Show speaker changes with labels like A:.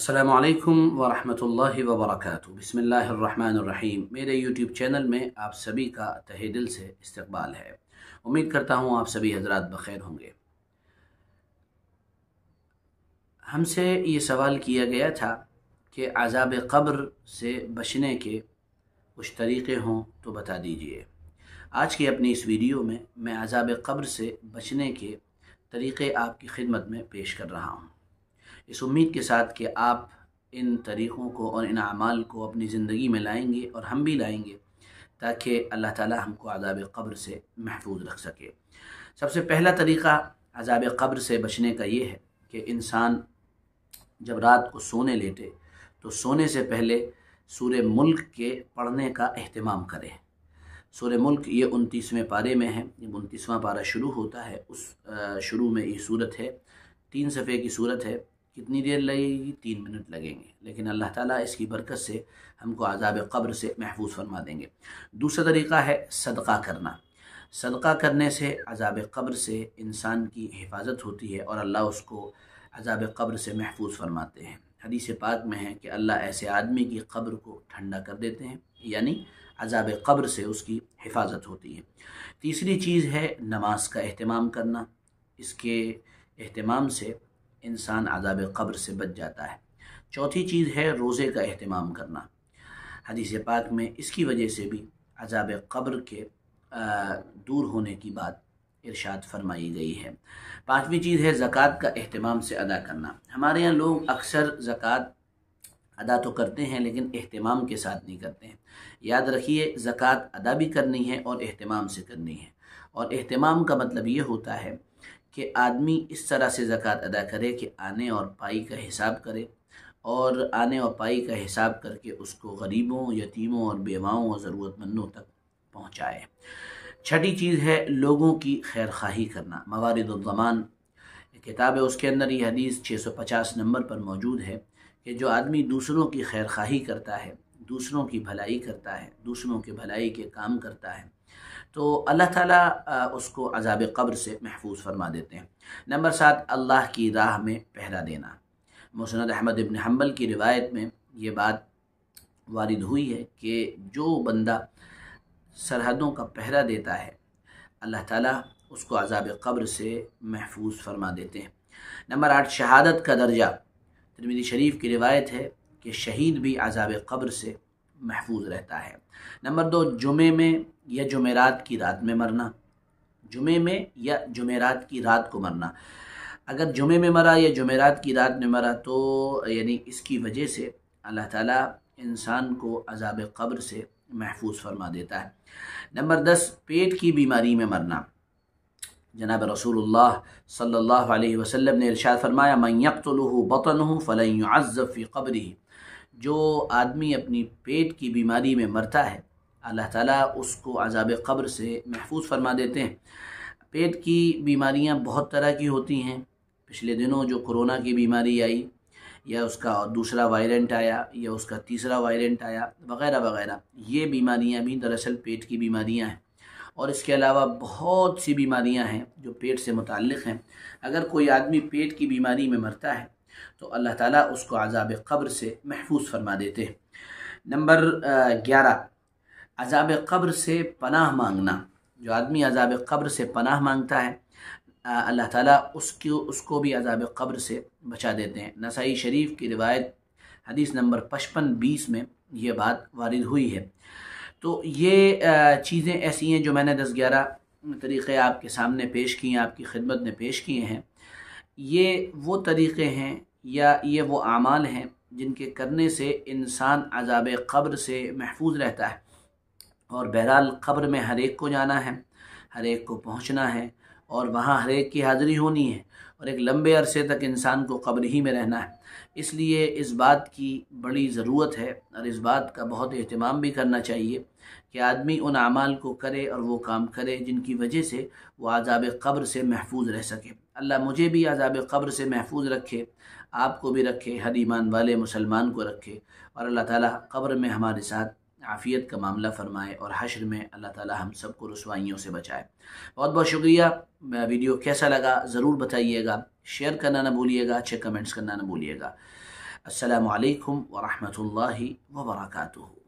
A: السلام علیکم ورحمۃ اللہ وبرکاتہ بسم اللہ الرحمن الرحیم میرے یوٹیوب چینل میں آپ سبھی کا دل سے استقبال ہے امید کرتا ہوں آپ سبھی حضرات بخیر ہوں گے ہم سے یہ سوال کیا گیا تھا کہ عذاب قبر سے بچنے کے کچھ طریقے ہوں تو بتا دیجئے آج کی اپنی اس ویڈیو میں میں عذاب قبر سے بچنے کے طریقے آپ کی خدمت میں پیش کر رہا ہوں اس امید کے ساتھ کہ آپ ان طریقوں کو اور ان اعمال کو اپنی زندگی میں لائیں گے اور ہم بھی لائیں گے تاکہ اللہ تعالی ہم کو عذاب قبر سے محفوظ رکھ سکے سب سے پہلا طریقہ عذاب قبر سے بچنے کا یہ ہے کہ انسان جب رات کو سونے لیٹے تو سونے سے پہلے سور ملک کے پڑھنے کا اہتمام کرے سور ملک یہ انتیسویں پارے میں ہے جب انتیسواں پارہ شروع ہوتا ہے اس شروع میں یہ صورت ہے تین صفحے کی صورت ہے کتنی دیر لگے گی تین منٹ لگیں گے لیکن اللہ تعالیٰ اس کی برکت سے ہم کو عذاب قبر سے محفوظ فرما دیں گے دوسرا طریقہ ہے صدقہ کرنا صدقہ کرنے سے عذاب قبر سے انسان کی حفاظت ہوتی ہے اور اللہ اس کو عذاب قبر سے محفوظ فرماتے ہیں حدیث پاک میں ہے کہ اللہ ایسے آدمی کی قبر کو ٹھنڈا کر دیتے ہیں یعنی عذاب قبر سے اس کی حفاظت ہوتی ہے تیسری چیز ہے نماز کا اہتمام کرنا اس کے اہتمام سے انسان عذاب قبر سے بچ جاتا ہے چوتھی چیز ہے روزے کا اہتمام کرنا حدیث پاک میں اس کی وجہ سے بھی عذاب قبر کے دور ہونے کی بات ارشاد فرمائی گئی ہے پانچویں چیز ہے زکوٰۃ کا اہتمام سے ادا کرنا ہمارے ہاں لوگ اکثر زکوٰۃ ادا تو کرتے ہیں لیکن اہتمام کے ساتھ نہیں کرتے ہیں یاد رکھیے زکوٰۃ ادا بھی کرنی ہے اور اہتمام سے کرنی ہے اور اہتمام کا مطلب یہ ہوتا ہے کہ آدمی اس طرح سے زکاة ادا کرے کہ آنے اور پائی کا حساب کرے اور آنے اور پائی کا حساب کر کے اس کو غریبوں یتیموں اور بیواؤں اور ضرورت مندوں تک پہنچائے چھٹی چیز ہے لوگوں کی خیرخواہی کرنا موارد الضمان کتاب ہے اس کے اندر یہ حدیث چھ سو پچاس نمبر پر موجود ہے کہ جو آدمی دوسروں کی خیر خواہی کرتا ہے دوسروں کی بھلائی کرتا ہے دوسروں کے بھلائی کے کام کرتا ہے تو اللہ تعالیٰ اس کو عذاب قبر سے محفوظ فرما دیتے ہیں نمبر سات اللہ کی راہ میں پہرا دینا محسنت احمد ابن حنبل کی روایت میں یہ بات وارد ہوئی ہے کہ جو بندہ سرحدوں کا پہرا دیتا ہے اللہ تعالیٰ اس کو عذاب قبر سے محفوظ فرما دیتے ہیں نمبر آٹھ شہادت کا درجہ ترمیدی شریف کی روایت ہے کہ شہید بھی عذاب قبر سے محفوظ رہتا ہے نمبر دو جمعے میں یا جمعرات کی رات میں مرنا جمعے میں یا جمعرات کی رات کو مرنا اگر جمعے میں مرا یا جمعرات کی رات میں مرا تو یعنی اس کی وجہ سے اللہ تعالیٰ انسان کو عذاب قبر سے محفوظ فرما دیتا ہے نمبر دس پیٹ کی بیماری میں مرنا جناب رسول اللہ صلی اللہ علیہ وسلم نے ارشاد فرمایا میں یقت فلن ہوں فلئفی قبری جو آدمی اپنی پیٹ کی بیماری میں مرتا ہے اللہ تعالیٰ اس کو عذاب قبر سے محفوظ فرما دیتے ہیں پیٹ کی بیماریاں بہت طرح کی ہوتی ہیں پچھلے دنوں جو کرونا کی بیماری آئی یا اس کا دوسرا وائرنٹ آیا یا اس کا تیسرا وائرنٹ آیا وغیرہ وغیرہ یہ بیماریاں بھی دراصل پیٹ کی بیماریاں ہیں اور اس کے علاوہ بہت سی بیماریاں ہیں جو پیٹ سے متعلق ہیں اگر کوئی آدمی پیٹ کی بیماری میں مرتا ہے تو اللہ تعالیٰ اس کو عذاب قبر سے محفوظ فرما دیتے ہیں نمبر گیارہ عذاب قبر سے پناہ مانگنا جو آدمی عذاب قبر سے پناہ مانگتا ہے اللہ تعالیٰ اس کو اس کو بھی عذاب قبر سے بچا دیتے ہیں نسائی شریف کی روایت حدیث نمبر پچپن بیس میں یہ بات وارد ہوئی ہے تو یہ چیزیں ایسی ہیں جو میں نے دس گیارہ طریقے آپ کے سامنے پیش کیے ہیں آپ کی خدمت نے پیش کیے ہیں یہ وہ طریقے ہیں یا یہ وہ اعمال ہیں جن کے کرنے سے انسان عذاب قبر سے محفوظ رہتا ہے اور بہرحال قبر میں ہر ایک کو جانا ہے ہر ایک کو پہنچنا ہے اور وہاں ہر ایک کی حاضری ہونی ہے اور ایک لمبے عرصے تک انسان کو قبر ہی میں رہنا ہے اس لیے اس بات کی بڑی ضرورت ہے اور اس بات کا بہت اہتمام بھی کرنا چاہیے کہ آدمی ان اعمال کو کرے اور وہ کام کرے جن کی وجہ سے وہ عذاب قبر سے محفوظ رہ سکے اللہ مجھے بھی عذاب قبر سے محفوظ رکھے آپ کو بھی رکھے حدیمان والے مسلمان کو رکھے اور اللہ تعالیٰ قبر میں ہمارے ساتھ عافیت کا معاملہ فرمائے اور حشر میں اللہ تعالی ہم سب کو رسوائیوں سے بچائے بہت بہت شکریہ ویڈیو کیسا لگا ضرور بتائیے گا شیئر کرنا نہ بھولیے گا اچھے کمنٹس کرنا نہ بھولیے گا السلام علیکم ورحمۃ اللہ وبرکاتہ